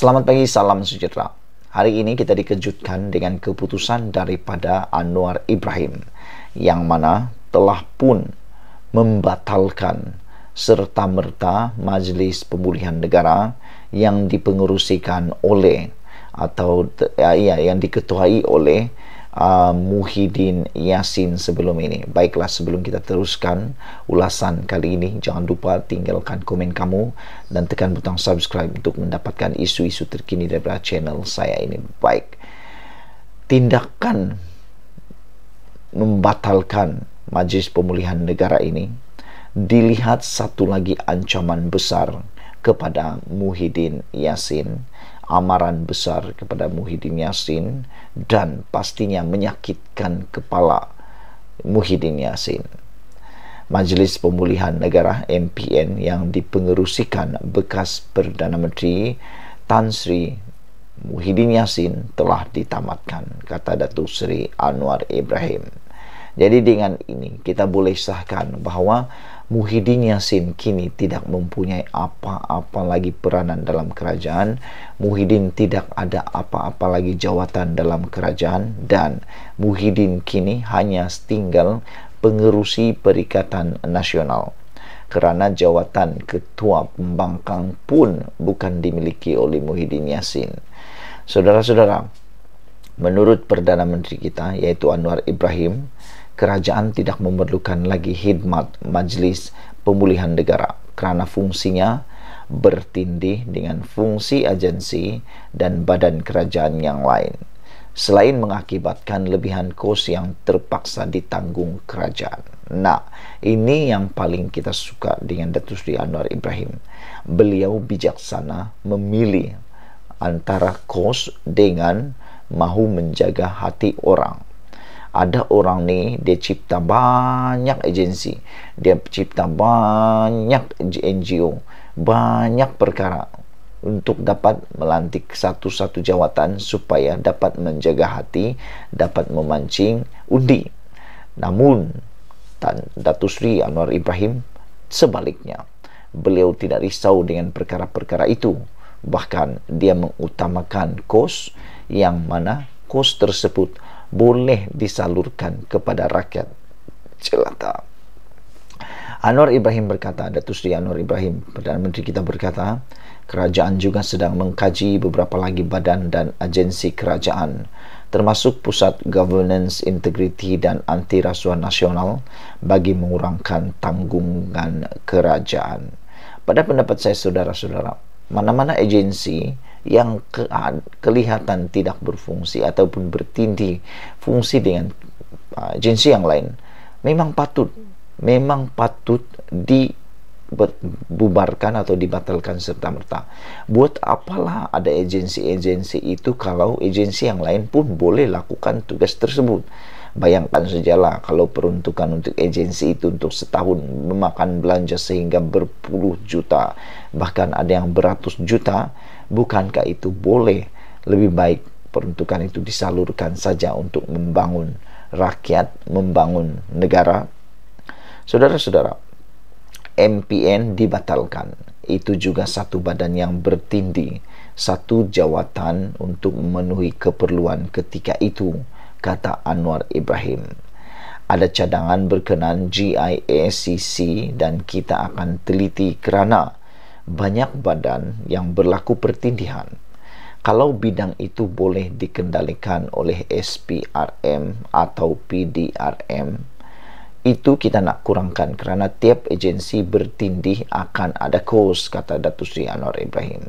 Selamat pagi, salam sejahtera. Hari ini kita dikejutkan dengan keputusan daripada Anwar Ibrahim yang mana telah pun membatalkan serta merta Majlis Pemulihan Negara yang dipengerusikan oleh atau ya, ya yang diketuai oleh uh, Muhyiddin Yasin sebelum ini. Baiklah sebelum kita teruskan ulasan kali ini, jangan lupa tinggalkan komen kamu dan tekan butang subscribe untuk mendapatkan isu-isu terkini daripada channel saya ini. Baik. Tindakan membatalkan Majlis Pemulihan Negara ini dilihat satu lagi ancaman besar kepada Muhyiddin Yasin amaran besar kepada Muhyiddin Yassin dan pastinya menyakitkan kepala Muhyiddin Yassin. Majlis Pemulihan Negara MPN yang dipengerusikan bekas Perdana Menteri Tan Sri Muhyiddin Yassin telah ditamatkan, kata Datuk Seri Anwar Ibrahim. Jadi dengan ini kita boleh sahkan bahawa Muhyiddin Yassin kini tidak mempunyai apa-apa lagi peranan dalam kerajaan. Muhyiddin tidak ada apa-apa lagi jawatan dalam kerajaan dan Muhyiddin kini hanya tinggal pengerusi Perikatan Nasional. Kerana jawatan ketua pembangkang pun bukan dimiliki oleh Muhyiddin Yassin. Saudara-saudara, menurut Perdana Menteri kita yaitu Anwar Ibrahim, kerajaan tidak memerlukan lagi khidmat majelis pemulihan negara karena fungsinya bertindih dengan fungsi agensi dan badan kerajaan yang lain selain mengakibatkan lebihan kos yang terpaksa ditanggung kerajaan. Nah, ini yang paling kita suka dengan Datu Sri Anwar Ibrahim. Beliau bijaksana memilih antara kos dengan mahu menjaga hati orang. ada orang ni dia cipta banyak agensi dia cipta banyak NGO banyak perkara untuk dapat melantik satu-satu jawatan supaya dapat menjaga hati dapat memancing undi namun Datu Sri Anwar Ibrahim sebaliknya beliau tidak risau dengan perkara-perkara itu bahkan dia mengutamakan kos yang mana kos tersebut boleh disalurkan kepada rakyat celata. Anwar Ibrahim berkata, Datuk Sri Anwar Ibrahim, Perdana Menteri kita berkata, kerajaan juga sedang mengkaji beberapa lagi badan dan agensi kerajaan termasuk pusat governance integrity dan anti rasuah nasional bagi mengurangkan tanggungan kerajaan. Pada pendapat saya saudara-saudara, mana-mana agensi yang ke, kelihatan tidak berfungsi ataupun bertindih fungsi dengan uh, jenis yang lain memang patut memang patut dibubarkan atau dibatalkan serta merta. Buat apalah ada agensi-agensi itu kalau agensi yang lain pun boleh lakukan tugas tersebut. Bayangkan sajalah kalau peruntukan untuk agensi itu untuk setahun memakan belanja sehingga berpuluh juta, bahkan ada yang beratus juta, bukankah itu boleh lebih baik peruntukan itu disalurkan saja untuk membangun rakyat, membangun negara. Saudara-saudara, MPN dibatalkan. Itu juga satu badan yang bertindi, satu jawatan untuk memenuhi keperluan ketika itu, kata Anwar Ibrahim. Ada cadangan berkenan GISCC dan kita akan teliti kerana banyak badan yang berlaku pertindihan. Kalau bidang itu boleh dikendalikan oleh SPRM atau PDRM, itu kita nak kurangkan kerana tiap agensi bertindih akan ada kos, kata Datuk Sri Anwar Ibrahim.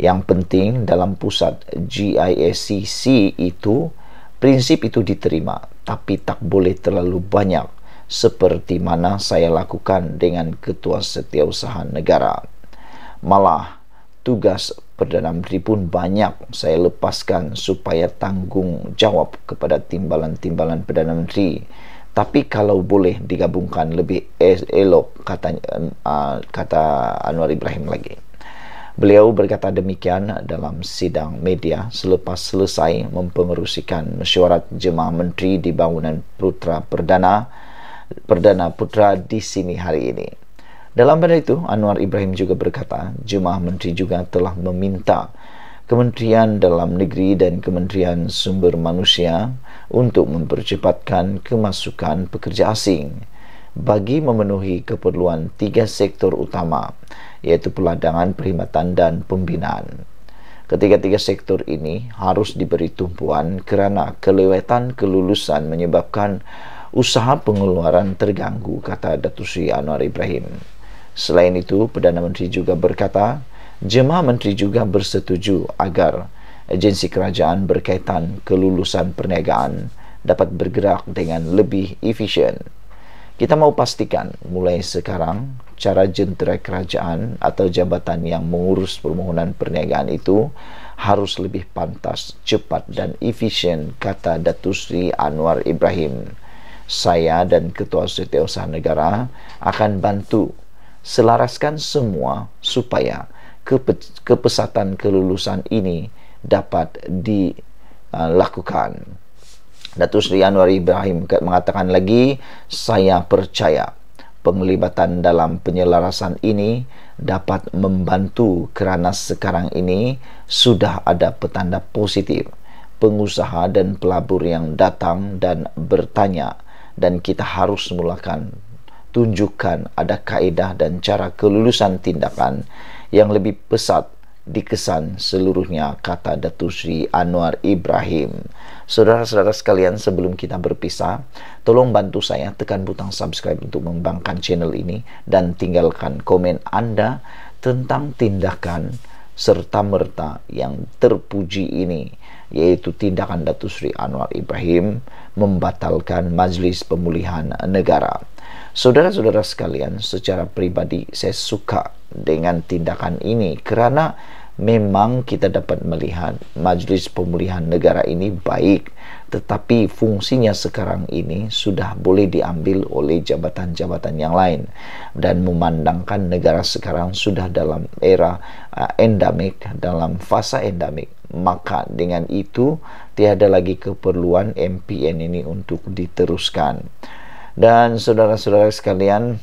Yang penting dalam pusat GISCC itu, prinsip itu diterima tapi tak boleh terlalu banyak seperti mana saya lakukan dengan Ketua Setiausaha Negara malah tugas Perdana Menteri pun banyak saya lepaskan supaya tanggung jawab kepada timbalan-timbalan Perdana Menteri tapi kalau boleh digabungkan lebih elok katanya, uh, kata Anwar Ibrahim lagi Beliau berkata demikian dalam sidang media selepas selesai mempengerusikan mesyuarat jemaah menteri di bangunan Putra Perdana Perdana Putra di sini hari ini. Dalam pada itu, Anwar Ibrahim juga berkata, Jemaah Menteri juga telah meminta Kementerian Dalam Negeri dan Kementerian Sumber Manusia untuk mempercepatkan kemasukan pekerja asing bagi memenuhi keperluan tiga sektor utama iaitu peladangan, perkhidmatan dan pembinaan. Ketiga-tiga sektor ini harus diberi tumpuan kerana kelewatan kelulusan menyebabkan usaha pengeluaran terganggu kata Datuk Sri Anwar Ibrahim. Selain itu, Perdana Menteri juga berkata, jemaah menteri juga bersetuju agar agensi kerajaan berkaitan kelulusan perniagaan dapat bergerak dengan lebih efisien. Kita mahu pastikan mulai sekarang cara jentera kerajaan atau jabatan yang mengurus permohonan perniagaan itu harus lebih pantas, cepat dan efisien, kata Datuk Sri Anwar Ibrahim. Saya dan Ketua Setiausaha Negara akan bantu selaraskan semua supaya kepesatan kelulusan ini dapat dilakukan. Datuk Seri Anwar Ibrahim mengatakan lagi, saya percaya penglibatan dalam penyelarasan ini dapat membantu kerana sekarang ini sudah ada petanda positif pengusaha dan pelabur yang datang dan bertanya dan kita harus mulakan tunjukkan ada kaedah dan cara kelulusan tindakan yang lebih pesat dikesan seluruhnya kata Datuk Sri Anwar Ibrahim. Saudara-saudara sekalian sebelum kita berpisah, tolong bantu saya tekan butang subscribe untuk mengembangkan channel ini dan tinggalkan komen Anda tentang tindakan serta merta yang terpuji ini yaitu tindakan Datuk Sri Anwar Ibrahim membatalkan Majlis Pemulihan Negara. Saudara-saudara sekalian, secara pribadi saya suka dengan tindakan ini kerana memang kita dapat melihat majlis pemulihan negara ini baik tetapi fungsinya sekarang ini sudah boleh diambil oleh jabatan-jabatan yang lain dan memandangkan negara sekarang sudah dalam era uh, endemik dalam fasa endemik maka dengan itu tiada lagi keperluan MPN ini untuk diteruskan Dan saudara-saudara sekalian,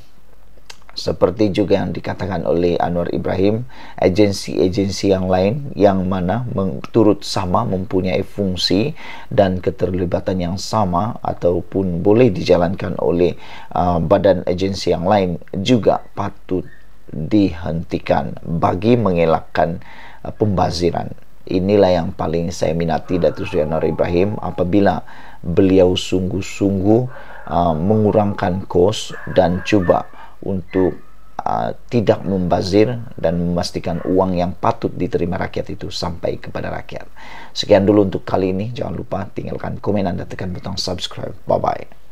seperti juga yang dikatakan oleh Anwar Ibrahim, agensi-agensi yang lain yang mana turut sama mempunyai fungsi dan keterlibatan yang sama ataupun boleh dijalankan oleh uh, badan agensi yang lain juga patut dihentikan bagi mengelakkan uh, pembaziran. Inilah yang paling saya minati Datuk Anwar Ibrahim apabila beliau sungguh-sungguh uh, mengurangkan kos dan coba untuk uh, tidak membazir dan memastikan uang yang patut diterima rakyat itu sampai kepada rakyat. Sekian dulu untuk kali ini. Jangan lupa tinggalkan komen dan tekan butang subscribe. Bye-bye.